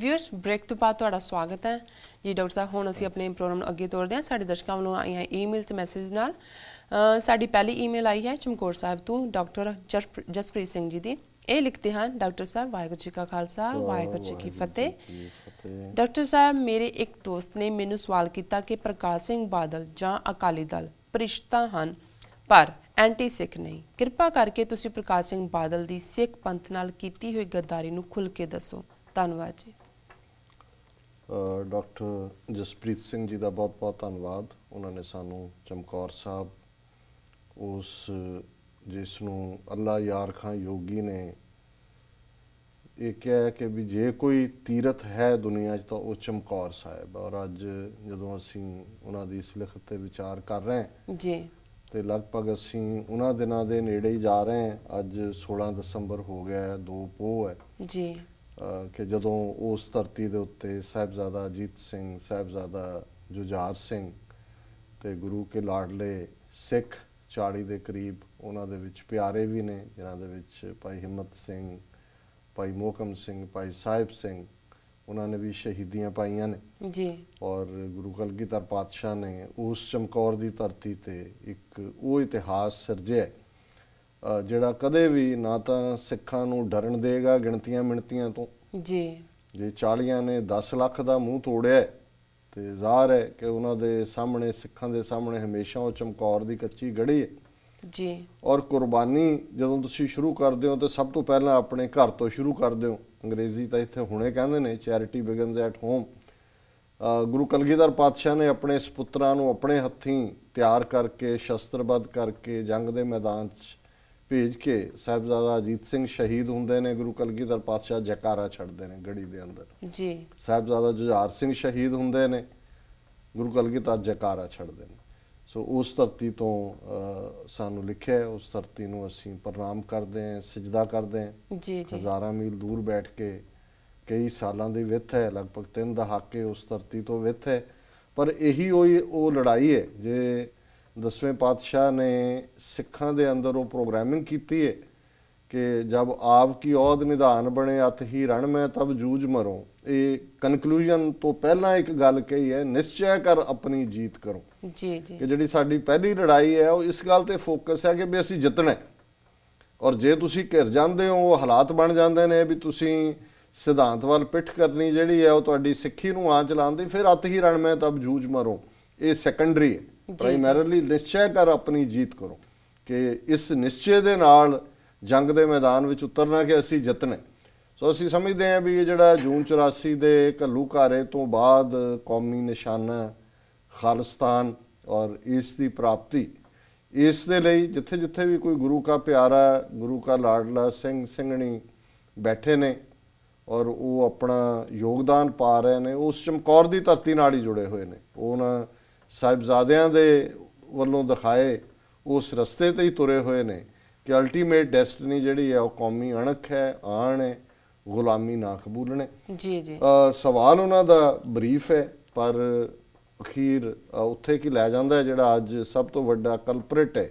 ਵਿਅਰਸ break ਤੋਂ ਬਾਅਦ ਤੁਹਾਡਾ ਸਵਾਗਤ ਹੈ ਜੀ ਡਾਕਟਰ ਸਾਹਿਬ ਹੁਣ ਅਸੀਂ ਆਪਣੇ ਪ੍ਰੋਗਰਾਮ ਨੂੰ ਅੱਗੇ ਤੋਰਦੇ ਹਾਂ ਸਾਡੇ ਦਰਸ਼ਕਾਂ ਵੱਲੋਂ ਆਈਆਂ ਈਮੇਲ ਤੇ ਮੈਸੇਜ ਨਾਲ ਸਾਡੀ ਪਹਿਲੀ ਈਮੇਲ ਆਈ ਹੈ ਚਮਕੌਰ ਸਾਹਿਬ ਤੋਂ ਡਾਕਟਰ ਜਸਪ੍ਰੀਤ ਸਿੰਘ ਜੀ ਦੀ ਇਹ ਲਿਖਦੇ ਹਨ ਡਾਕਟਰ ਸਾਹਿਬ ਵਾਹਿਗੁਰੂ ਜੀ ਕਾ ਖਾਲਸਾ ਵਾਹਿਗੁਰੂ ਜੀ ਕੀ ਫਤਿਹ ਡਾਕਟਰ ਸਾਹਿਬ ਮੇਰੇ ਇੱਕ ਦੋਸਤ ਨੇ ਮੈਨੂੰ ਸਵਾਲ ਕੀਤਾ ਕਿ ਪ੍ਰਕਾਸ਼ ਸਿੰਘ ਬਾਦਲ ਜਾਂ ਅਕਾਲੀ ਦਲ ਪ੍ਰਿਸ਼ਤਾ ਹਨ ਪਰ ਐਂਟੀ ਸਿੱਖ ਨਹੀਂ ਕਿਰਪਾ ਕਰਕੇ ਤੁਸੀਂ ਪ੍ਰਕਾਸ਼ ਸਿੰਘ ਬਾਦਲ ਦੀ ਸਿੱਖ ਪੰਥ ਨਾਲ ਕੀਤੀ ਹੋਈ ਗੱਦਾਰੀ ਨੂੰ ਖੁੱਲ ਕੇ ਦੱਸੋ ਧੰਨਵਾਦ ਜੀ ਡਾਕਟਰ ਜਸਪ੍ਰੀਤ ਸਿੰਘ ਜੀ ਦਾ ਬਹੁਤ-ਬਹੁਤ ਧੰਨਵਾਦ ਉਹਨਾਂ ਨੇ ਸਾਨੂੰ ਚਮਕੌਰ ਸਾਹਿਬ ਉਸ ਜਿਸ ਨੂੰ ਅੱਲਾ ਯਾਰ ਖਾਂ ਯੋਗੀ ਨੇ ਇਹ ਕਿਹਾ ਕਿ ਵੀ ਜੇ ਕੋਈ ਤੀਰਥ ਹੈ ਦੁਨੀਆ 'ਚ ਤਾਂ ਉਹ ਚਮਕੌਰ ਸਾਹਿਬ ਔਰ ਅੱਜ ਜਦੋਂ ਅਸੀਂ ਉਹਨਾਂ ਦੀ ਇਸ ਲਿਖਤ ਤੇ ਵਿਚਾਰ ਕਰ ਰਹੇ ਹਾਂ ਜੀ ਤੇ ਲਗਭਗ ਅਸੀਂ ਉਹਨਾਂ ਦਿਨਾਂ ਦੇ ਨੇੜੇ ਹੀ ਜਾ ਰਹੇ ਹਾਂ ਅੱਜ 16 ਦਸੰਬਰ ਹੋ ਗਿਆ ਹੈ ਦੋ ਪੋ ਹੈ ਜੀ ਕਿ ਜਦੋਂ ਉਸ ਧਰਤੀ ਦੇ ਉੱਤੇ ਸਾਹਿਬਜ਼ਾਦਾ ਅਜੀਤ ਸਿੰਘ ਸਾਹਿਬਜ਼ਾਦਾ ਜੁਝਾਰ ਸਿੰਘ ਤੇ ਗੁਰੂ ਕੇ ਲਾਡਲੇ ਸਿੱਖ 40 ਦੇ ਕਰੀਬ ਉਹਨਾਂ ਦੇ ਵਿੱਚ ਪਿਆਰੇ ਵੀ ਨੇ ਜਿਨ੍ਹਾਂ ਦੇ ਵਿੱਚ ਭਾਈ ਹਿੰਮਤ ਸਿੰਘ ਭਾਈ ਮੋਕਮ ਸਿੰਘ ਭਾਈ ਸਾਹਿਬ ਸਿੰਘ ਉਹਨਾਂ ਨੇ ਵੀ ਸ਼ਹੀਦੀਆਂ ਪਾਈਆਂ ਨੇ ਜੀ ਔਰ ਗੁਰੂ ਕਲਗੀਧਰ ਪਾਤਸ਼ਾਹ ਨੇ ਉਸ ਚਮਕੌਰ ਦੀ ਧਰਤੀ ਤੇ ਇੱਕ ਉਹ ਇਤਿਹਾਸ ਸਿਰਜਿਆ ਜਿਹੜਾ ਕਦੇ ਵੀ ਨਾ ਤਾਂ ਸਿੱਖਾਂ ਨੂੰ ਡਰਨ ਦੇਗਾ ਗਿਣਤੀਆਂ ਮਿਣਤੀਆਂ ਤੋਂ ਜੀ ਜੇ 40 ਨੇ 10 ਲੱਖ ਦਾ ਮੂੰਹ ਤੋੜਿਆ ਤੇ ਜ਼ਾਹਰ ਹੈ ਕਿ ਉਹਨਾਂ ਦੇ ਸਾਹਮਣੇ ਸਿੱਖਾਂ ਦੇ ਸਾਹਮਣੇ ਹਮੇਸ਼ਾ ਉਹ ਚਮਕੌਰ ਦੀ ਕੱਚੀ ਗੜੀ ਹੈ ਜੀ ਔਰ ਕੁਰਬਾਨੀ ਜਦੋਂ ਤੁਸੀਂ ਸ਼ੁਰੂ ਕਰਦੇ ਹੋ ਤੇ ਸਭ ਤੋਂ ਪਹਿਲਾਂ ਆਪਣੇ ਘਰ ਤੋਂ ਸ਼ੁਰੂ ਕਰਦੇ ਹੋ ਅੰਗਰੇਜ਼ੀ ਤਾਂ ਇੱਥੇ ਹੁਣੇ ਕਹਿੰਦੇ ਨੇ charity begins at home Guru Kalgidhar ਪਾਤਸ਼ਾਹ ਨੇ ਆਪਣੇ ਸੁਪੁੱਤਰਾਂ ਨੂੰ ਆਪਣੇ ਹੱਥੀਂ ਤਿਆਰ ਕਰਕੇ ਸ਼ਸਤਰਬੱਧ ਕਰਕੇ ਜੰਗ ਦੇ ਮੈਦਾਨ 'ਚ ਭੇਜ ਕੇ ਸਾਹਿਬਜ਼ਾਦਾ ਅਜੀਤ ਸਿੰਘ ਸ਼ਹੀਦ ਹੁੰਦੇ ਨੇ ਗੁਰੂ ਕਲਗੀਧਰ ਪਾਤਸ਼ਾਹ ਜੈਕਾਰਾ ਛੱਡਦੇ ਨੇ ਗੜੀ ਦੇ ਅੰਦਰ ਜੀ ਸਾਹਿਬਜ਼ਾਦਾ ਜੁਝਾਰ ਸਿੰਘ ਸ਼ਹੀਦ ਹੁੰਦੇ ਨੇ ਗੁਰੂ ਕਲਗੀਧਰ ਜੈਕਾਰਾ ਛੱਡਦੇ ਨੇ ਸੋ ਉਸ ਧਰਤੀ ਤੋਂ ਸਾਨੂੰ ਲਿਖਿਆ ਉਸ ਧਰਤੀ ਨੂੰ ਅਸੀਂ ਪ੍ਰਣਾਮ ਕਰਦੇ ਹਾਂ ਸਜਦਾ ਕਰਦੇ ਹਾਂ ਜੀ ਜੀ ਹਜ਼ਾਰਾਂ ਮੀਲ ਦੂਰ ਬੈਠ ਕੇ ਕਈ ਸਾਲਾਂ ਦੀ ਵਿਥ ਹੈ ਲਗਭਗ 3 ਦਹਾਕੇ ਉਸ ਧਰਤੀ ਤੋਂ ਵਿਥ ਹੈ ਪਰ ਇਹੀ ਉਹ ਲੜਾਈ ਹੈ ਜੇ ਦਸਵੇਂ ਪਾਤਸ਼ਾਹ ਨੇ ਸਿੱਖਾਂ ਦੇ ਅੰਦਰ ਉਹ ਪ੍ਰੋਗਰਾਮਿੰਗ ਕੀਤੀ ਹੈ ਕਿ ਜਦ ਆਪ ਕੀ ਔਦ ਨਿਧਾਨ ਬਣੇ ਅਤ ਹੀ ਰਣ ਮੈਂ ਤਬ ਜੂਝ ਮਰੋ ਇਹ ਕਨਕਲੂਜਨ ਤੋਂ ਪਹਿਲਾਂ ਇੱਕ ਗੱਲ ਕਹੀ ਹੈ ਨਿਸ਼ਚੈ ਕਰ ਆਪਣੀ ਜੀਤ ਕਰੋ ਜੀ ਜੀ ਕਿ ਜਿਹੜੀ ਸਾਡੀ ਪਹਿਲੀ ਲੜਾਈ ਹੈ ਉਹ ਇਸ ਗੱਲ ਤੇ ਫੋਕਸ ਹੈ ਕਿ ਵੀ ਅਸੀਂ ਜਿੱਤਣਾ ਹੈ ਔਰ ਜੇ ਤੁਸੀਂ ਘਿਰ ਜਾਂਦੇ ਹੋ ਉਹ ਹਾਲਾਤ ਬਣ ਜਾਂਦੇ ਨੇ ਵੀ ਤੁਸੀਂ ਸਿਧਾਂਤ ਵੱਲ ਪਿੱਠ ਕਰਨੀ ਜਿਹੜੀ ਹੈ ਉਹ ਤੁਹਾਡੀ ਸਿੱਖੀ ਨੂੰ ਆਂਚ ਲਾਉਂਦੀ ਫਿਰ ਅਤ ਹੀ ਰਣ ਮੈਂ ਤਬ ਜੂਝ ਮਰੋ ਇਹ ਸੈਕੰਡਰੀ ਹੈ ਪ੍ਰਾਇਮਰੀਲੀ ਨਿਸ਼ਚੈ ਕਰ ਆਪਣੀ ਜੀਤ ਕਰੋ ਕਿ ਇਸ ਨਿਸ਼ਚੈ ਦੇ ਨਾਲ ਜੰਗ ਦੇ ਮੈਦਾਨ ਵਿੱਚ ਉਤਰਨਾ ਕਿ ਅਸੀਂ ਜਿੱਤਣਾ ਸੋ ਅਸੀਂ ਸਮਝਦੇ ਹਾਂ ਵੀ ਇਹ ਜਿਹੜਾ ਜੂਨ 84 ਦੇ ਕੱਲੂ ਘਾਰੇ ਤੋਂ ਬਾਅਦ ਕੌਮੀ ਨਿਸ਼ਾਨਾ ਖਾਲਸਤਾਨ ਔਰ ਇਸ ਦੀ ਪ੍ਰਾਪਤੀ ਇਸ ਦੇ ਲਈ ਜਿੱਥੇ ਜਿੱਥੇ ਵੀ ਕੋਈ ਗੁਰੂ ਕਾ ਪਿਆਰਾ ਗੁਰੂ ਕਾ ਲਾਡਲਾ ਸਿੰਘ ਸਿੰਘਣੀ ਬੈਠੇ ਨੇ ਔਰ ਉਹ ਆਪਣਾ ਯੋਗਦਾਨ ਪਾ ਰਹੇ ਨੇ ਉਸ ਚਮਕੌਰ ਦੀ ਧਰਤੀ ਨਾਲ ਹੀ ਜੁੜੇ ਹੋਏ ਨੇ ਉਹਨਾਂ ਸਾਹਿਬਜ਼ਾਦਿਆਂ ਦੇ ਵੱਲੋਂ ਦਿਖਾਏ ਉਸ ਰਸਤੇ ਤੇ ਹੀ ਤੁਰੇ ਹੋਏ ਨੇ ਕਿ ਅਲਟੀਮੇਟ ਡੈਸਟੀਨੀ ਜਿਹੜੀ ਹੈ ਉਹ ਕੌਮੀ ਅਣਖ ਹੈ ਆਣ ਹੈ ਗੁਲਾਮੀ ਨਾ ਕਬੂਲਣੇ ਜੀ ਜੀ ਸਵਾਲ ਉਹਨਾਂ ਦਾ ਬਰੀਫ ਹੈ ਪਰ ਅਖੀਰ ਉੱਥੇ ਕੀ ਲੈ ਜਾਂਦਾ ਹੈ ਜਿਹੜਾ ਅੱਜ ਸਭ ਤੋਂ ਵੱਡਾ ਕਲਪਰੇਟ ਹੈ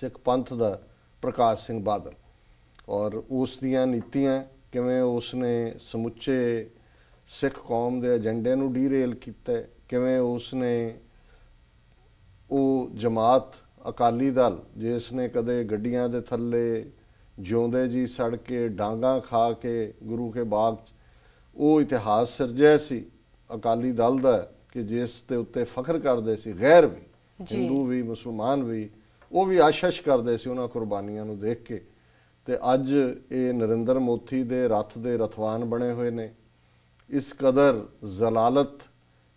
ਸਿੱਖ ਪੰਥ ਦਾ ਪ੍ਰਕਾਸ਼ ਸਿੰਘ ਬਾਦਲ ਔਰ ਉਸ ਦੀਆਂ ਨੀਤੀਆਂ ਕਿਵੇਂ ਉਸ ਨੇ ਸਮੁੱਚੇ ਸਿੱਖ ਕੌਮ ਦੇ ਏਜੰਡੇ ਨੂੰ ਡੀਰੇਲ ਕੀਤਾ ਕਿਵੇਂ ਉਸ ਨੇ ਉਹ ਜਮਾਤ ਅਕਾਲੀ ਦਲ ਜਿਸ ਨੇ ਕਦੇ ਗੱਡੀਆਂ ਦੇ ਥੱਲੇ ਜਿਉਂਦੇ ਜੀ ਸੜ ਕੇ ਡਾਂਗਾ ਖਾ ਕੇ ਗੁਰੂ ਕੇ ਬਾਗ ਉਹ ਇਤਿਹਾਸ ਸਿਰਜਿਆ ਸੀ ਅਕਾਲੀ ਦਲ ਦਾ ਕਿ ਜਿਸ ਤੇ ਉੱਤੇ ਫਖਰ ਕਰਦੇ ਸੀ ਗੈਰ ਵੀ ਹਿੰਦੂ ਵੀ ਮੁਸਲਮਾਨ ਵੀ ਉਹ ਵੀ ਆਸ਼ਸ਼ ਕਰਦੇ ਸੀ ਉਹਨਾਂ ਕੁਰਬਾਨੀਆਂ ਨੂੰ ਦੇਖ ਕੇ ਤੇ ਅੱਜ ਇਹ ਨਰਿੰਦਰ ਮੋਥੀ ਦੇ ਰੱਥ ਦੇ ਰਥਵਾਨ ਬਣੇ ਹੋਏ ਨੇ ਇਸ ਕਦਰ ਜ਼ਲਾਲਤ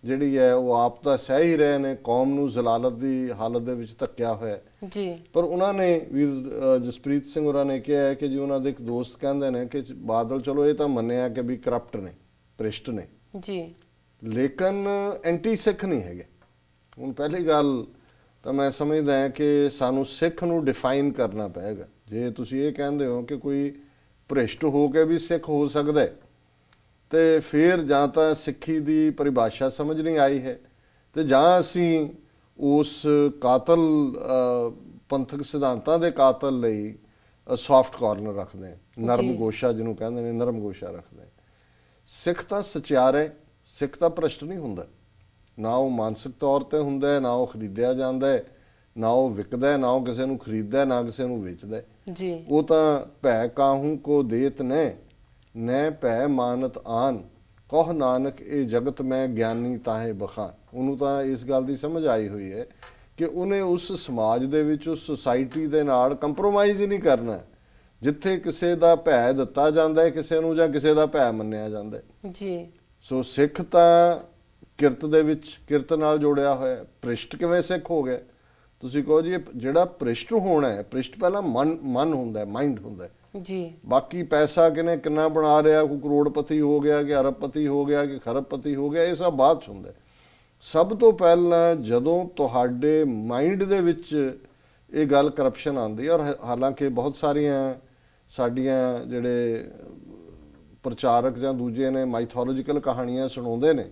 ਜਿਹੜੀ ਹੈ ਉਹ ਆਪ ਦਾ ਸਹਿ ਹੀ ਰਹੇ ਨੇ ਕੌਮ ਨੂੰ ਜ਼ਲਾਲਤ ਦੀ ਹਾਲਤ ਦੇ ਵਿੱਚ ਧੱਕਿਆ ਹੋਇਆ ਜੀ ਪਰ ਉਹਨਾਂ ਨੇ ਵੀਰ ਜਸਪ੍ਰੀਤ ਸਿੰਘ ਹੋਰਾਂ ਨੇ ਕਿਹਾ ਹੈ ਕਿ ਜੀ ਉਹਨਾਂ ਦੇ ਇੱਕ ਦੋਸਤ ਕਹਿੰਦੇ ਨੇ ਕਿ ਬਾਦਲ ਚਲੋ ਇਹ ਤਾਂ ਮੰਨਿਆ ਕਿ ਵੀ ਕਰਪਟ ਨੇ ਭ੍ਰਿਸ਼ਟ ਨੇ ਜੀ ਲੇਕਿਨ ਐਂਟੀ ਸਿੱਖ ਨਹੀਂ ਹੈਗੇ ਹੁਣ ਪਹਿਲੀ ਗੱਲ ਤਾਂ ਮੈਂ ਸਮਝਦਾ ਹਾਂ ਕਿ ਸਾਨੂੰ ਸਿੱਖ ਨੂੰ ਡਿਫਾਈਨ ਕਰਨਾ ਪਏਗਾ ਜੇ ਤੁਸੀਂ ਇਹ ਕਹਿੰਦੇ ਹੋ ਕਿ ਕੋਈ ਭ੍ਰਿਸ਼ਟ ਹੋ ਕੇ ਵੀ ਸਿੱਖ ਹੋ ਸਕਦਾ ਹੈ ਤੇ ਫਿਰ ਜਾਂ ਤਾਂ ਸਿੱਖੀ ਦੀ ਪਰਿਭਾਸ਼ਾ ਸਮਝ ਨਹੀਂ ਆਈ ਹੈ ਤੇ ਜਾਂ ਅਸੀਂ ਉਸ ਕਾਤਲ ਪੰਥਕ ਸਿਧਾਂਤਾਂ ਦੇ ਕਾਤਲ ਲਈ ਸੌਫਟ ਕਾਰਨਰ ਰੱਖਦੇ ਨਰਮ ਗੋਸ਼ਾ ਜਿਹਨੂੰ ਕਹਿੰਦੇ ਨੇ ਨਰਮ ਗੋਸ਼ਾ ਰੱਖਦੇ ਸਿੱਖ ਤਾਂ ਸਚਿਆਰੇ ਸਿੱਖ ਤਾਂ ਪ੍ਰਸ਼ਟ ਨਹੀਂ ਹੁੰਦਾ ਨਾ ਉਹ ਮਾਨਸਿਕ ਤੌਰ ਤੇ ਹੁੰਦਾ ਹੈ ਨਾ ਉਹ ਖਰੀਦਿਆ ਜਾਂਦਾ ਹੈ ਨਾ ਉਹ ਵਿਕਦਾ ਹੈ ਨਾ ਉਹ ਕਿਸੇ ਨੂੰ ਖਰੀਦਦਾ ਹੈ ਨਾ ਕਿਸੇ ਨੂੰ ਵੇਚਦਾ ਹੈ ਜੀ ਉਹ ਤਾਂ ਭੈ ਕਾਹੂ ਕੋ ਦੇਤ ਨੇ ਨੈ ਭੈ ਮਾਨਤ ਆਨ ਕਹ ਨਾਨਕ ਇਹ ਜਗਤ ਮੈਂ ਗਿਆਨੀ ਤਾਹੇ ਬਖਾਨ ਉਹਨੂੰ ਤਾਂ ਇਸ ਗੱਲ ਦੀ ਸਮਝ ਆਈ ਹੋਈ ਹੈ ਕਿ ਉਹਨੇ ਉਸ ਸਮਾਜ ਦੇ ਵਿੱਚ ਉਸ ਸੋਸਾਇਟੀ ਦੇ ਨਾਲ ਕੰਪਰੋਮਾਈਜ਼ ਨਹੀਂ ਕਰਨਾ ਜਿੱਥੇ ਕਿਸੇ ਦਾ ਭੈ ਦਿੱਤਾ ਜਾਂਦਾ ਹੈ ਕਿਸੇ ਨੂੰ ਜਾਂ ਕਿਸੇ ਦਾ ਭੈ ਮੰਨਿਆ ਜਾਂਦਾ ਹੈ ਜੀ ਸੋ ਸਿੱਖ ਤਾਂ ਕਿਰਤ ਦੇ ਵਿੱਚ ਕਿਰਤ ਨਾਲ ਜੋੜਿਆ ਹੋਇਆ ਪ੍ਰਿਸ਼ਟ ਕਿਵੇਂ ਸਿੱਖ ਹੋ ਗਿਆ ਤੁਸੀਂ ਕਹੋ ਜੀ ਜਿਹੜਾ ਪ੍ਰਿਸ਼ਟ ਹੋਣਾ ਹੈ ਪ੍ਰਿਸ਼ਟ ਪਹਿਲਾਂ ਮਨ ਮਨ ਹੁੰਦਾ ਹੈ ਮਾਈਂਡ ਹੁੰਦਾ ਹੈ ਜੀ ਬਾਕੀ ਪੈਸਾ ਕਿਨੇ ਕਿੰਨਾ ਬਣਾ ਰਿਹਾ ਕੋਈ ਕਰੋੜਪਤੀ ਹੋ ਗਿਆ ਕਿ ਅਰਬਪਤੀ ਹੋ ਗਿਆ ਕਿ ਖਰਬਪਤੀ ਹੋ ਗਿਆ ਇਹ ਸਭ ਬਾਤ ਸੁਣਦੇ ਸਭ ਤੋਂ ਪਹਿਲਾਂ ਜਦੋਂ ਤੁਹਾਡੇ ਮਾਈਂਡ ਦੇ ਵਿੱਚ ਇਹ ਗੱਲ ਕਰਪਸ਼ਨ ਆਉਂਦੀ ਔਰ ਹਾਲਾਂਕਿ ਬਹੁਤ ਸਾਰੀਆਂ ਸਾਡੀਆਂ ਜਿਹੜੇ ਪ੍ਰਚਾਰਕ ਜਾਂ ਦੂਜੇ ਨੇ ਮਾਈਥੋਲੋਜੀਕਲ ਕਹਾਣੀਆਂ ਸੁਣਾਉਂਦੇ ਨੇ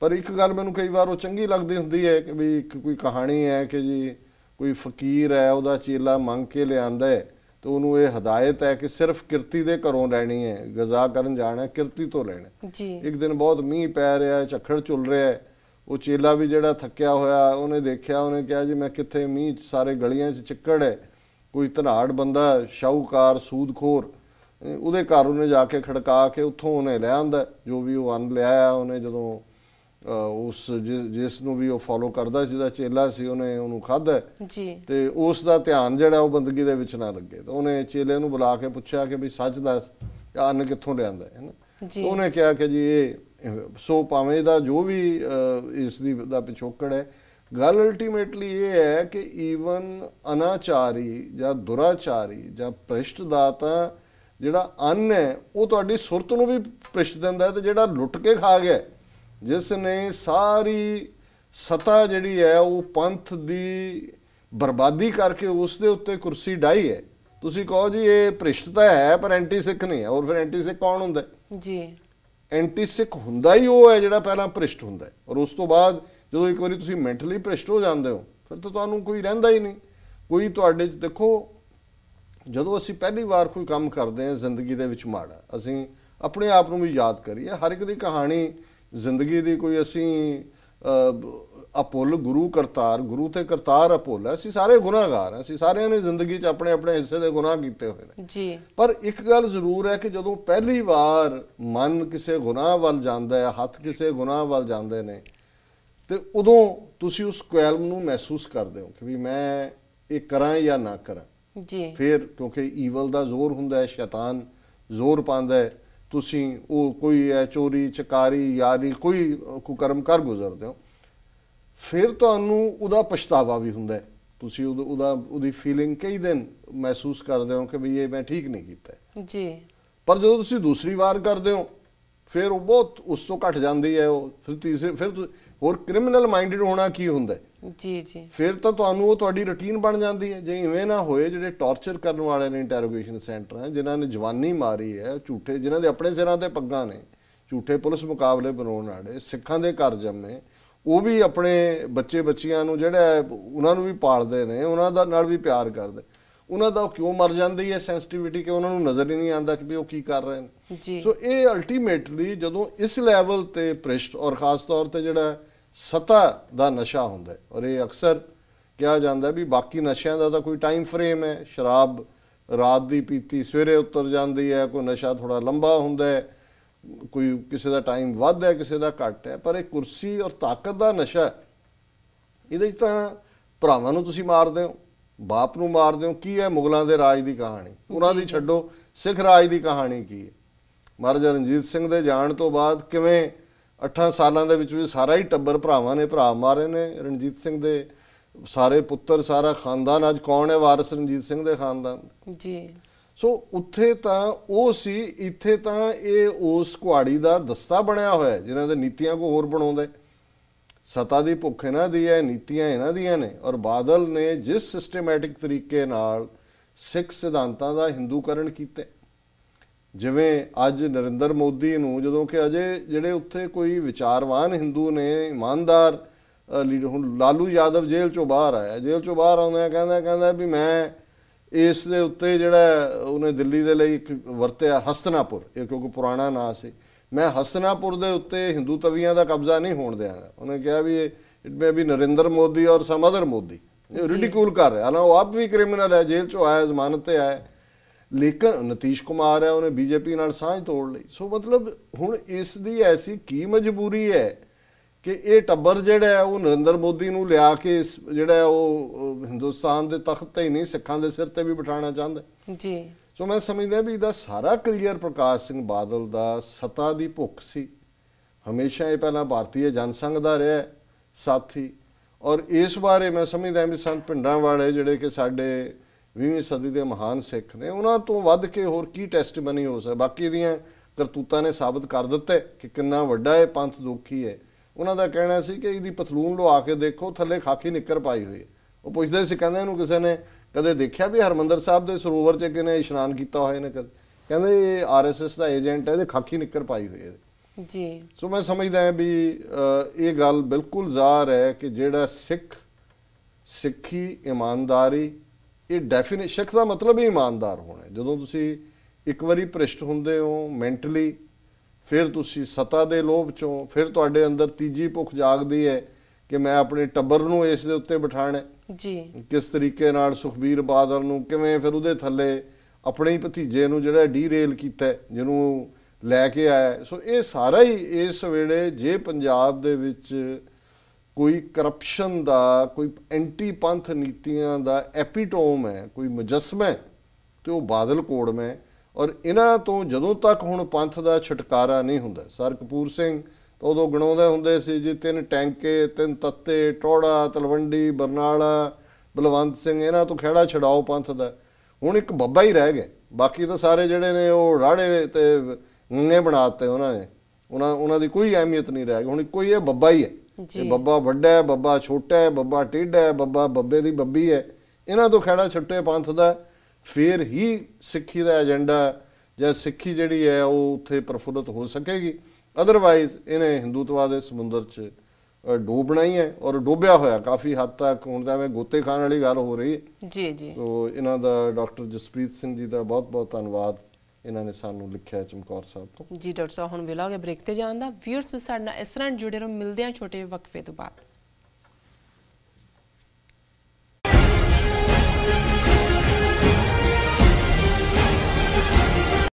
ਪਰ ਇੱਕ ਗੱਲ ਮੈਨੂੰ ਕਈ ਵਾਰ ਉਹ ਚੰਗੀ ਲੱਗਦੀ ਹੁੰਦੀ ਹੈ ਕਿ ਵੀ ਇੱਕ ਕੋਈ ਕਹਾਣੀ ਹੈ ਕਿ ਜੀ ਕੋਈ ਫਕੀਰ ਹੈ ਉਹਦਾ ਚੇਲਾ ਮੰਗ ਕੇ ਲਿਆਂਦਾ ਹੈ ਤੇ ਉਹਨੂੰ ਇਹ ਹਦਾਇਤ ਹੈ ਕਿ ਸਿਰਫ ਕਿਰਤੀ ਦੇ ਘਰੋਂ ਲੈਣੀ ਹੈ ਗਜ਼ਾ ਕਰਨ ਜਾਣਾ ਕਿਰਤੀ ਤੋਂ ਲੈਣਾ ਜੀ ਇੱਕ ਦਿਨ ਬਹੁਤ ਮੀਂਹ ਪੈ ਰਿਹਾ ਹੈ ਝੱਖੜ ਚੁੱਲ ਰਿਹਾ ਹੈ ਉਹ ਚੇਲਾ ਵੀ ਜਿਹੜਾ ਥੱਕਿਆ ਹੋਇਆ ਉਹਨੇ ਦੇਖਿਆ ਉਹਨੇ ਕਿਹਾ ਜੀ ਮੈਂ ਕਿੱਥੇ ਮੀਂਹ ਸਾਰੇ ਗਲੀਆਂ 'ਚ ਚਿੱਕੜ ਹੈ ਕੋਈ ਧਨਾੜ ਬੰਦਾ ਸ਼ਾਹੂਕਾਰ ਸੂਦਖੋਰ ਉਹਦੇ ਘਰ ਉਹਨੇ ਜਾ ਕੇ ਖੜਕਾ ਕੇ ਉੱਥੋਂ ਉਹਨੇ ਲੈ ਆਂਦਾ ਜੋ ਵੀ ਉਹ ਅੰਨ ਲਿਆ ਉਹਨੇ ਜਦੋਂ ਉਸ ਜਿਸ ਨੂੰ ਵੀ ਉਹ ਫਾਲੋ ਕਰਦਾ ਜਿਹਦਾ ਚੇਲਾ ਸੀ ਉਹਨੇ ਉਹਨੂੰ ਖਾਦਾ ਜੀ ਤੇ ਉਸ ਦਾ ਧਿਆਨ ਜਿਹੜਾ ਉਹ ਬੰਦਗੀ ਦੇ ਵਿੱਚ ਨਾ ਲੱਗੇ ਤਾਂ ਉਹਨੇ ਚੇਲੇ ਨੂੰ ਬੁਲਾ ਕੇ ਪੁੱਛਿਆ ਕਿ ਵੀ ਸੱਚ ਦੱਸ ਇਹ ਅੰਨ ਕਿੱਥੋਂ ਲਿਆਂਦਾ ਹੈ ਨਾ ਜੀ ਉਹਨੇ ਕਿਹਾ ਕਿ ਜੀ ਇਹ ਸੋ ਪਾਵੇਂ ਦਾ ਜੋ ਵੀ ਇਸ ਦੀ ਦਾ ਪਿਛੋਕੜ ਹੈ ਗੱਲ ਅਲਟੀਮੇਟਲੀ ਇਹ ਹੈ ਕਿ ਈਵਨ ਅਨਾਚਾਰੀ ਜਾਂ ਦੁਰਾਚਾਰੀ ਜਾਂ ਭ੍ਰਿਸ਼ਟ ਦਾਤਾ ਜਿਹੜਾ ਅੰਨ ਹੈ ਉਹ ਤੁਹਾਡੀ ਸੁਰਤ ਨੂੰ ਵੀ ਭ੍ਰਿਸ਼ਟ ਦਿੰਦਾ ਹੈ ਤੇ ਜਿਹੜਾ ਲੁੱਟ ਕੇ ਖਾ ਗਿਆ ਜਿਸ ਨੇ ਸਾਰੀ ਸਤਾ ਜਿਹੜੀ ਹੈ ਉਹ ਪੰਥ ਦੀ ਬਰਬਾਦੀ ਕਰਕੇ ਉਸ ਦੇ ਉੱਤੇ ਕੁਰਸੀ ਡਾਈ ਹੈ ਤੁਸੀਂ ਕਹੋ ਜੀ ਇਹ ਪ੍ਰਿਸ਼ਟਤਾ ਹੈ ਪਰ ਐਂਟੀ ਸਿੱਖ ਨਹੀਂ ਹੈ ਔਰ ਫਿਰ ਐਂਟੀ ਸਿੱਖ ਕੌਣ ਹੁੰਦਾ ਜੀ ਐਂਟੀ ਸਿੱਖ ਹੁੰਦਾ ਹੀ ਉਹ ਹੈ ਜਿਹੜਾ ਪਹਿਲਾਂ ਪ੍ਰਿਸ਼ਟ ਹੁੰਦਾ ਹੈ ਔਰ ਉਸ ਤੋਂ ਬਾਅਦ ਜਦੋਂ ਇੱਕ ਵਾਰੀ ਤੁਸੀਂ ਮੈਂਟਲੀ ਪ੍ਰਿਸ਼ਟ ਹੋ ਜਾਂਦੇ ਹੋ ਫਿਰ ਤਾਂ ਤੁਹਾਨੂੰ ਕੋਈ ਰਹਿੰਦਾ ਹੀ ਨਹੀਂ ਕੋਈ ਤੁਹਾਡੇ 'ਚ ਦੇਖੋ ਜਦੋਂ ਅਸੀਂ ਪਹਿਲੀ ਵਾਰ ਕੋਈ ਕੰਮ ਕਰਦੇ ਹਾਂ ਜ਼ਿੰਦਗੀ ਦੇ ਵਿੱਚ ਮਾੜਾ ਅਸੀਂ ਆਪਣੇ ਆਪ ਨੂੰ ਵੀ ਯਾਦ ਕਰੀਏ ਹਰ ਇੱਕ ਦੀ ਕਹਾਣੀ ਜ਼ਿੰਦਗੀ ਦੀ ਕੋਈ ਅਸੀਂ ਅਪੁੱਲ ਗੁਰੂ ਕਰਤਾਰ ਗੁਰੂ ਤੇ ਕਰਤਾਰ ਅਪੁੱਲ ਅਸੀਂ ਸਾਰੇ ਗੁਨਾਹਗਾਰ ਹਾਂ ਅਸੀਂ ਸਾਰਿਆਂ ਨੇ ਜ਼ਿੰਦਗੀ 'ਚ ਆਪਣੇ ਆਪਣੇ ਹਿੱਸੇ ਦੇ ਗੁਨਾਹ ਕੀਤੇ ਹੋਏ ਨੇ ਜੀ ਪਰ ਇੱਕ ਗੱਲ ਜ਼ਰੂਰ ਹੈ ਕਿ ਜਦੋਂ ਪਹਿਲੀ ਵਾਰ ਮਨ ਕਿਸੇ ਗੁਨਾਹ ਵੱਲ ਜਾਂਦਾ ਹੈ ਹੱਥ ਕਿਸੇ ਗੁਨਾਹ ਵੱਲ ਜਾਂਦੇ ਨੇ ਤੇ ਉਦੋਂ ਤੁਸੀਂ ਉਸ ਕੁਐਲਮ ਨੂੰ ਮਹਿਸੂਸ ਕਰਦੇ ਹੋ ਕਿ ਵੀ ਮੈਂ ਇਹ ਕਰਾਂ ਜਾਂ ਨਾ ਕਰਾਂ ਜੀ ਫਿਰ ਕਿਉਂਕਿ ਈਵਲ ਦਾ ਜ਼ੋਰ ਹੁੰਦਾ ਹੈ ਸ਼ੈਤਾਨ ਜ਼ੋਰ ਪਾਉਂਦਾ ਹੈ ਤੁਸੀਂ ਉਹ ਕੋਈ ਐ ਚੋਰੀ ਚਕਾਰੀ ਯਾਰੀ ਕੋਈ ਕੁਕਰਮ ਕਰ ਗੁਜ਼ਰਦੇ ਹੋ ਫਿਰ ਤੁਹਾਨੂੰ ਉਹਦਾ ਪਛਤਾਵਾ ਵੀ ਹੁੰਦਾ ਹੈ ਤੁਸੀਂ ਉਹਦਾ ਉਹਦੀ ਫੀਲਿੰਗ ਕਈ ਦਿਨ ਮਹਿਸੂਸ ਕਰਦੇ ਹੋ ਕਿ ਵੀ ਇਹ ਮੈਂ ਠੀਕ ਨਹੀਂ ਕੀਤਾ ਜੀ ਪਰ ਜਦੋਂ ਤੁਸੀਂ ਦੂਸਰੀ ਵਾਰ ਕਰਦੇ ਹੋ ਫਿਰ ਉਹ ਬਹੁਤ ਉਸ ਤੋਂ ਘਟ ਜਾਂਦੀ ਹੈ ਉਹ ਫਿਰ ਤੀਸਰੇ ਫਿਰ ਹੋਰ ਕ੍ਰਿਮੀਨਲ ਮਾਈਂਡਡ ਹੋਣਾ ਕੀ ਹੁੰਦਾ ਹੈ ਜੀ ਜੀ ਫਿਰ ਤਾਂ ਤੁਹਾਨੂੰ ਉਹ ਤੁਹਾਡੀ ਰੁਟੀਨ ਬਣ ਜਾਂਦੀ ਹੈ ਜੇ ਇਵੇਂ ਨਾ ਹੋਏ ਜਿਹੜੇ ਟੌਰਚਰ ਕਰਨ ਵਾਲੇ ਨੇ ਇੰਟਰੋਗੇਸ਼ਨ ਸੈਂਟਰ ਹੈ ਜਿਨ੍ਹਾਂ ਨੇ ਜਵਾਨੀ ਮਾਰੀ ਹੈ ਝੂਠੇ ਜਿਨ੍ਹਾਂ ਦੇ ਆਪਣੇ ਸਿਰਾਂ ਤੇ ਪੱਗਾਂ ਨੇ ਝੂਠੇ ਪੁਲਿਸ ਮੁਕਾਬਲੇ ਬਣਾਉਣ ਵਾਲੇ ਸਿੱਖਾਂ ਦੇ ਘਰ ਜੰਮੇ ਉਹ ਵੀ ਆਪਣੇ ਬੱਚੇ ਬੱਚੀਆਂ ਨੂੰ ਜਿਹੜਾ ਉਹਨਾਂ ਨੂੰ ਵੀ ਪਾਲਦੇ ਨੇ ਉਹਨਾਂ ਦਾ ਨਾਲ ਵੀ ਪਿਆਰ ਕਰਦੇ ਉਹਨਾਂ ਦਾ ਕਿਉਂ ਮਰ ਜਾਂਦੀ ਹੈ ਸੈਂਸਿਟੀਵਿਟੀ ਕਿ ਉਹਨਾਂ ਨੂੰ ਨਜ਼ਰ ਹੀ ਨਹੀਂ ਆਉਂਦਾ ਕਿ ਵੀ ਉਹ ਕੀ ਕਰ ਰਹੇ ਨੇ ਸੋ ਇਹ ਅਲਟੀਮੇਟਲੀ ਜਦੋਂ ਇਸ ਲੈਵਲ ਤੇ ਪ੍ਰੈਸ਼ਰ ਔਰ ਖਾਸ ਤੌਰ ਤੇ ਜਿਹੜਾ ਸਤਾ ਦਾ ਨਸ਼ਾ ਹੁੰਦਾ ਔਰ ਇਹ ਅਕਸਰ ਕਿਹਾ ਜਾਂਦਾ ਵੀ ਬਾਕੀ ਨਸ਼ਿਆਂ ਦਾ ਤਾਂ ਕੋਈ ਟਾਈਮ ਫਰੇਮ ਹੈ ਸ਼ਰਾਬ ਰਾਤ ਦੀ ਪੀਤੀ ਸਵੇਰੇ ਉਤਰ ਜਾਂਦੀ ਹੈ ਕੋਈ ਨਸ਼ਾ ਥੋੜਾ ਲੰਬਾ ਹੁੰਦਾ ਹੈ ਕੋਈ ਕਿਸੇ ਦਾ ਟਾਈਮ ਵੱਧ ਹੈ ਕਿਸੇ ਦਾ ਘੱਟ ਹੈ ਪਰ ਇਹ ਕੁਰਸੀ ਔਰ ਤਾਕਤ ਦਾ ਨਸ਼ਾ ਇਹਦੇ ਚ ਤਾਂ ਭਰਾਵਾਂ ਨੂੰ ਤੁਸੀਂ ਮਾਰਦੇ ਹੋ ਬਾਪ ਨੂੰ ਮਾਰਦੇ ਹੋ ਕੀ ਹੈ ਮੁਗਲਾਂ ਦੇ ਰਾਜ ਦੀ ਕਹਾਣੀ ਉਹਨਾਂ ਦੀ ਛੱਡੋ ਸਿੱਖ ਰਾਜ ਦੀ ਕਹਾਣੀ ਕੀ ਹੈ ਮਹਾਰਾਜਾ ਰਣਜੀਤ ਸਿੰਘ ਦੇ ਜਾਣ ਤੋਂ ਬਾਅਦ ਕਿਵੇਂ 8 ਸਾਲਾਂ ਦੇ ਵਿੱਚ ਵੀ ਸਾਰਾ ਹੀ ਟੱਬਰ ਭਰਾਵਾਂ ਨੇ ਭਰਾ ਮਾਰੇ ਨੇ ਰਣਜੀਤ ਸਿੰਘ ਦੇ ਸਾਰੇ ਪੁੱਤਰ ਸਾਰਾ ਖਾਨਦਾਨ ਅੱਜ ਕੌਣ ਹੈ ਵਾਰਿਸ ਰਣਜੀਤ ਸਿੰਘ ਦੇ ਖਾਨਦਾਨ ਜੀ ਸੋ ਉੱਥੇ ਤਾਂ ਉਹ ਸੀ ਇੱਥੇ ਤਾਂ ਇਹ ਉਸ ਕੁਹਾੜੀ ਦਾ ਦਸਤਾ ਬਣਿਆ ਹੋਇਆ ਜਿਨ੍ਹਾਂ ਦੇ ਨੀਤੀਆਂ ਕੋ ਹੋਰ ਬਣਾਉਂਦੇ ਸਤਾ ਦੀ ਭੁੱਖ ਇਹਨਾਂ ਦੀ ਹੈ ਨੀਤੀਆਂ ਇਹਨਾਂ ਦੀਆਂ ਨੇ ਔਰ ਬਾਦਲ ਨੇ ਜਿਸ ਸਿਸਟਮੈਟਿਕ ਤਰੀਕੇ ਨਾਲ ਸਿੱਖ ਸਿਧਾਂਤਾਂ ਦਾ ਹਿੰਦੂਕਰਨ ਕੀਤਾ ਜਿਵੇਂ ਅੱਜ ਨਰਿੰਦਰ ਮੋਦੀ ਨੂੰ ਜਦੋਂ ਕਿ ਅਜੇ ਜਿਹੜੇ ਉੱਥੇ ਕੋਈ ਵਿਚਾਰਵਾਨ ਹਿੰਦੂ ਨੇ ਇਮਾਨਦਾਰ ਲੀਡਰ ਹੁਣ ਲਾਲੂ ਯਾਦਵ ਜੇਲ੍ਹ ਚੋਂ ਬਾਹਰ ਆਇਆ ਜੇਲ੍ਹ ਚੋਂ ਬਾਹਰ ਆਉਂਦਾ ਕਹਿੰਦਾ ਕਹਿੰਦਾ ਵੀ ਮੈਂ ਇਸ ਦੇ ਉੱਤੇ ਜਿਹੜਾ ਉਹਨੇ ਦਿੱਲੀ ਦੇ ਲਈ ਇੱਕ ਵਰਤਿਆ ਹਸਤਨਾਪੁਰ ਇਹ ਕਿਉਂਕਿ ਪੁਰਾਣਾ ਨਾਂ ਸੀ ਮੈਂ ਹਸਤਨਾਪੁਰ ਦੇ ਉੱਤੇ ਹਿੰਦੂ ਤਵੀਆਂ ਦਾ ਕਬਜ਼ਾ ਨਹੀਂ ਹੋਣ ਦਿਆਂਗਾ ਉਹਨੇ ਕਿਹਾ ਵੀ it may be Narendra Modi ਔਰ ਸਮਦਰ ਮੋਦੀ ਮੋਦੀ ਰਿਡਿਕੂਲ ਕਰ ਰਿਹਾ ਨਾ ਉਹ ਆਪ ਵੀ ਕ੍ਰਿਮੀਨਲ ਹੈ ਜੇਲ੍ਹ ਚੋਂ ਆਇਆ ਜ਼ਮਾਨਤ ਤੇ ਆਇਆ ਲੇਕਿਨ ਨਤੀਸ਼ ਕੁਮਾਰ ਹੈ ਉਹਨੇ ਬੀਜੇਪੀ ਨਾਲ ਸਾਂਝ ਤੋੜ ਲਈ ਸੋ ਮਤਲਬ ਹੁਣ ਇਸ ਦੀ ਐਸੀ ਕੀ ਮਜਬੂਰੀ ਹੈ ਕਿ ਇਹ ਟੱਬਰ ਜਿਹੜਾ ਹੈ ਉਹ ਨਰਿੰਦਰ ਮੋਦੀ ਨੂੰ ਲਿਆ ਕੇ ਜਿਹੜਾ ਉਹ ਹਿੰਦੁਸਤਾਨ ਦੇ ਤਖਤ ਤੇ ਹੀ ਨਹੀਂ ਸਿੱਖਾਂ ਦੇ ਸਿਰ ਤੇ ਵੀ ਬਿਠਾਣਾ ਚਾਹੁੰਦਾ ਜੀ ਸੋ ਮੈਂ ਸਮਝਦਾ ਵੀ ਇਹਦਾ ਸਾਰਾ ਕਰੀਅਰ ਪ੍ਰਕਾਸ਼ ਸਿੰਘ ਬਾਦਲ ਦਾ ਸਤਾ ਦੀ ਭੁੱਖ ਸੀ ਹਮੇਸ਼ਾ ਇਹ ਪਹਿਲਾਂ ਭਾਰਤੀ ਜਨਸੰਘ ਦਾ ਰਿਹਾ ਸਾਥੀ ਔਰ ਇਸ ਬਾਰੇ ਮੈਂ ਸਮਝਦਾ ਵੀ ਸੰਤ ਪਿੰਡਾਂ ਵਾਲੇ ਜਿਹੜੇ ਕਿ ਸਾਡੇ 20ਵੀਂ ਸਦੀ ਦੇ ਮਹਾਨ ਸਿੱਖ ਨੇ ਉਹਨਾਂ ਤੋਂ ਵੱਧ ਕੇ ਹੋਰ ਕੀ ਟੈਸਟਮਨੀ ਹੋ ਸਕਦਾ ਬਾਕੀ ਦੀਆਂ ਕਰਤੂਤਾਂ ਨੇ ਸਾਬਤ ਕਰ ਦਿੱਤੇ ਕਿ ਕਿੰਨਾ ਵੱਡਾ ਇਹ ਪੰਥ ਦੁਖੀ ਹੈ ਉਹਨਾਂ ਦਾ ਕਹਿਣਾ ਸੀ ਕਿ ਇਹਦੀ ਪਤਲੂਨ ਆ ਕੇ ਦੇਖੋ ਥੱਲੇ ਖਾਕੀ ਨਿੱਕਰ ਪਾਈ ਹੋਈ ਹੈ ਉਹ ਪੁੱਛਦੇ ਸੀ ਕਹਿੰਦੇ ਇਹਨੂੰ ਕਿਸੇ ਨੇ ਕਦੇ ਦੇਖਿਆ ਵੀ ਹਰਮੰਦਰ ਸਾਹਿਬ ਦੇ ਸਰੋਵਰ 'ਚ ਕਿਨੇ ਇਸ਼ਨਾਨ ਕੀਤਾ ਹੋਇਆ ਨੇ ਕਦੇ ਕਹਿੰਦੇ ਇਹ ਆਰਐਸਐਸ ਦਾ ਏਜੰਟ ਹੈ ਇਹਦੇ ਖਾਕੀ ਨਿੱਕਰ ਪਾਈ ਹੋਈ ਹੈ ਜੀ ਸੋ ਮੈਂ ਸਮਝਦਾ ਹਾਂ ਵੀ ਇਹ ਗੱਲ ਬਿਲਕੁਲ ਜ਼ਾਹਰ ਹੈ ਕਿ ਜਿਹੜਾ ਸਿੱਖ ਸਿੱਖੀ ਇਮਾਨਦਾਰੀ ਇਹ ਡੈਫੀਨੇਸ਼ਨ ਸ਼ਖਸ ਦਾ ਮਤਲਬ ਹੀ ਇਮਾਨਦਾਰ ਹੋਣਾ ਜਦੋਂ ਤੁਸੀਂ ਇੱਕ ਵਾਰੀ ਭ੍ਰਿਸ਼ਟ ਹੁੰਦੇ ਹੋ ਮੈਂਟਲੀ ਫਿਰ ਤੁਸੀਂ ਸਤਾ ਦੇ ਲੋਭ ਚੋਂ ਫਿਰ ਤੁਹਾਡੇ ਅੰਦਰ ਤੀਜੀ ਭੁੱਖ ਜਾਗਦੀ ਹੈ ਕਿ ਮੈਂ ਆਪਣੇ ਟੱਬਰ ਨੂੰ ਇਸ ਦੇ ਉੱਤੇ ਬਿਠਾਣਾ ਜੀ ਕਿਸ ਤਰੀਕੇ ਨਾਲ ਸੁਖਬੀਰ ਬਾਦਲ ਨੂੰ ਕਿਵੇਂ ਫਿਰ ਉਹਦੇ ਥੱਲੇ ਆਪਣੇ ਹੀ ਭਤੀਜੇ ਨੂੰ ਜਿਹੜਾ ਡੀਰੇਲ ਕੀਤਾ ਜਿਹਨੂੰ ਲੈ ਕੇ ਆਇਆ ਸੋ ਇਹ ਸਾਰਾ ਹੀ ਇਸ ਵੇਲੇ ਜੇ ਪੰਜਾਬ ਦੇ ਵਿੱਚ ਕੋਈ ਕਰਪਸ਼ਨ ਦਾ ਕੋਈ ਐਂਟੀ ਪੰਥ ਨੀਤੀਆਂ ਦਾ ਐਪੀਟੋਮ ਹੈ ਕੋਈ ਮਜਸਮਾ ਹੈ ਤੇ ਉਹ ਬਾਦਲ ਕੋੜ ਮੈਂ ਔਰ ਇਹਨਾਂ ਤੋਂ ਜਦੋਂ ਤੱਕ ਹੁਣ ਪੰਥ ਦਾ ਛਟਕਾਰਾ ਨਹੀਂ ਹੁੰਦਾ ਸਰ ਕਪੂਰ ਸਿੰਘ ਉਦੋਂ ਗਣਾਉਂਦੇ ਹੁੰਦੇ ਸੀ ਜੀ ਤਿੰਨ ਟੈਂਕੇ ਤਿੰਨ ਤੱਤੇ ਟੋੜਾ ਤਲਵੰਡੀ ਬਰਨਾਲਾ ਬਲਵੰਤ ਸਿੰਘ ਇਹਨਾਂ ਤੋਂ ਖਿਹੜਾ ਛਡਾਓ ਪੰਥ ਦਾ ਹੁਣ ਇੱਕ ਬੱਬਾ ਹੀ ਰਹਿ ਗਿਆ ਬਾਕੀ ਤਾਂ ਸਾਰੇ ਜਿਹੜੇ ਨੇ ਉਹ ਰਾੜੇ ਤੇ ਨੰਗੇ ਬਣਾਤੇ ਉਹਨਾਂ ਨੇ ਉਹਨਾਂ ਉਹਨਾਂ ਦੀ ਕੋਈ ਅਹਿਮੀਅਤ ਨਹੀਂ ਰਹਿ ਗਈ ਹੁਣ ਕੋਈ ਇਹ ਬੱਬਾ ਹੀ ਹੈ ਜੀ ਬੱਬਾ ਵੱਡਾ ਹੈ ਬੱਬਾ ਛੋਟਾ ਹੈ ਬੱਬਾ ਟੇਢਾ ਹੈ ਬੱਬਾ ਬੱਬੇ ਦੀ ਬੱਬੀ ਹੈ ਇਹਨਾਂ ਤੋਂ ਖੜਾ ਛੁੱਟੇ ਪੰਥ ਦਾ ਫੇਰ ਹੀ ਸਿੱਖੀ ਦਾ ਏਜੰਡਾ ਜਾਂ ਸਿੱਖੀ ਜਿਹੜੀ ਹੈ ਉਹ ਉੱਥੇ ਪ੍ਰਫੁੱਲਤ ਹੋ ਸਕੇਗੀ ਅਦਰਵਾਇਜ਼ ਇਹਨੇ ਹਿੰਦੂਤਵਾ ਦੇ ਸਮੁੰਦਰ 'ਚ ਡੋਬਣਾ ਹੀ ਹੈ ਔਰ ਡੋਬਿਆ ਹੋਇਆ ਕਾਫੀ ਹੱਦ ਤੱਕ ਹੁਣ ਤਾਂ ਮੈਂ ਗੋਤੇ ਖਾਣ ਵਾਲੀ ਗੱਲ ਹੋ ਰਹੀ ਹੈ ਜੀ ਜੀ ਸੋ ਇਹਨਾਂ ਦਾ ਡਾਕਟਰ ਜਸਪ੍ਰੀਤ ਸਿੰਘ ਜੀ ਦਾ ਬਹੁਤ ਬਹੁਤ ਧੰਨਵਾਦ ਇਹਨਾਂ ਨੇ ਸਾਨੂੰ ਲਿਖਿਆ ਚਮਕੌਰ ਸਾਹਿਬ ਤੋਂ ਜੀ ਡਾਕਟਰ ਸਾਹਿਬ ਹੁਣ ਵੇਲਾ ਹੋ ਗਿਆ ਬ੍ਰੇਕ ਤੇ ਜਾਣ ਦਾ ਵੀਅਰਸ ਸਾਡਾ ਇਸ ਤਰ੍ਹਾਂ ਜੁੜੇ ਰਹੋ ਮਿਲਦੇ ਆ ਛੋਟੇ ਵਕਫੇ ਤੋਂ ਬਾਅਦ